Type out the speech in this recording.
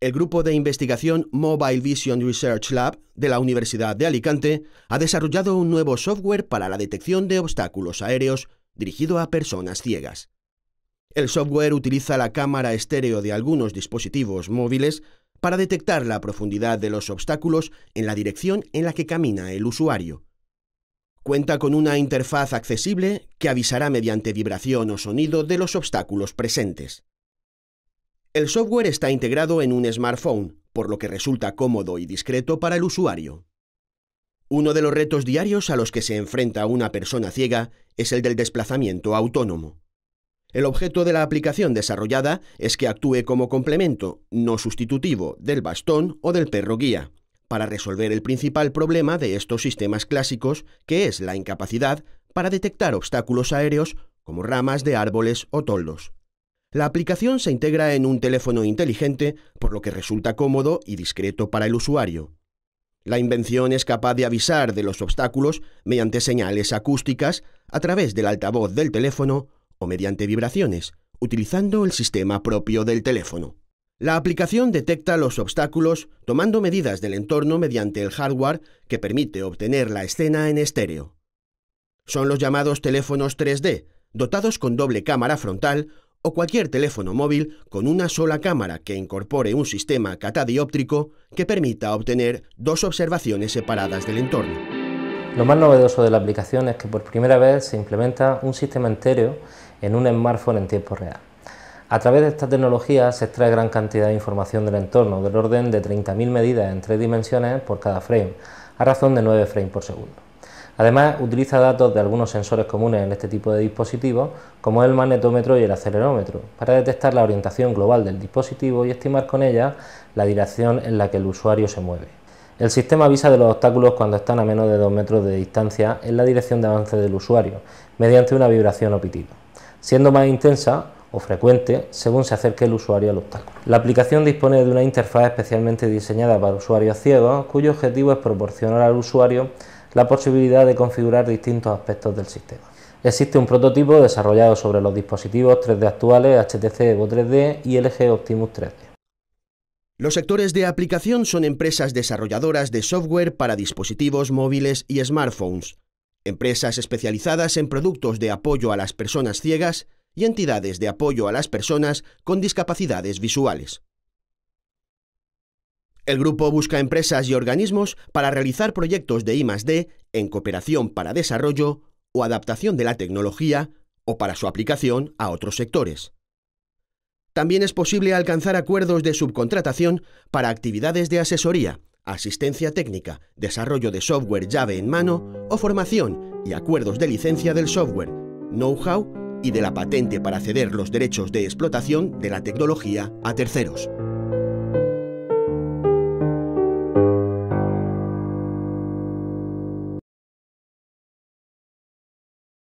el grupo de investigación Mobile Vision Research Lab de la Universidad de Alicante ha desarrollado un nuevo software para la detección de obstáculos aéreos dirigido a personas ciegas. El software utiliza la cámara estéreo de algunos dispositivos móviles para detectar la profundidad de los obstáculos en la dirección en la que camina el usuario. Cuenta con una interfaz accesible que avisará mediante vibración o sonido de los obstáculos presentes. El software está integrado en un smartphone, por lo que resulta cómodo y discreto para el usuario. Uno de los retos diarios a los que se enfrenta una persona ciega es el del desplazamiento autónomo. El objeto de la aplicación desarrollada es que actúe como complemento, no sustitutivo, del bastón o del perro guía, para resolver el principal problema de estos sistemas clásicos, que es la incapacidad para detectar obstáculos aéreos como ramas de árboles o toldos. La aplicación se integra en un teléfono inteligente, por lo que resulta cómodo y discreto para el usuario. La invención es capaz de avisar de los obstáculos mediante señales acústicas a través del altavoz del teléfono o mediante vibraciones, utilizando el sistema propio del teléfono. La aplicación detecta los obstáculos tomando medidas del entorno mediante el hardware que permite obtener la escena en estéreo. Son los llamados teléfonos 3D, dotados con doble cámara frontal o cualquier teléfono móvil con una sola cámara que incorpore un sistema catadióptrico que permita obtener dos observaciones separadas del entorno. Lo más novedoso de la aplicación es que por primera vez se implementa un sistema entero en un smartphone en tiempo real. A través de esta tecnología se extrae gran cantidad de información del entorno, del orden de 30.000 medidas en tres dimensiones por cada frame, a razón de 9 frames por segundo. Además, utiliza datos de algunos sensores comunes en este tipo de dispositivos, como el magnetómetro y el acelerómetro, para detectar la orientación global del dispositivo y estimar con ella la dirección en la que el usuario se mueve. El sistema avisa de los obstáculos cuando están a menos de 2 metros de distancia en la dirección de avance del usuario, mediante una vibración o pitido, siendo más intensa o frecuente según se acerque el usuario al obstáculo. La aplicación dispone de una interfaz especialmente diseñada para usuarios ciegos, cuyo objetivo es proporcionar al usuario la posibilidad de configurar distintos aspectos del sistema. Existe un prototipo desarrollado sobre los dispositivos 3D actuales HTC Evo 3D y LG Optimus 3D. Los sectores de aplicación son empresas desarrolladoras de software para dispositivos móviles y smartphones, empresas especializadas en productos de apoyo a las personas ciegas y entidades de apoyo a las personas con discapacidades visuales. El grupo busca empresas y organismos para realizar proyectos de I+D en cooperación para desarrollo o adaptación de la tecnología o para su aplicación a otros sectores. También es posible alcanzar acuerdos de subcontratación para actividades de asesoría, asistencia técnica, desarrollo de software llave en mano o formación y acuerdos de licencia del software, know-how y de la patente para ceder los derechos de explotación de la tecnología a terceros.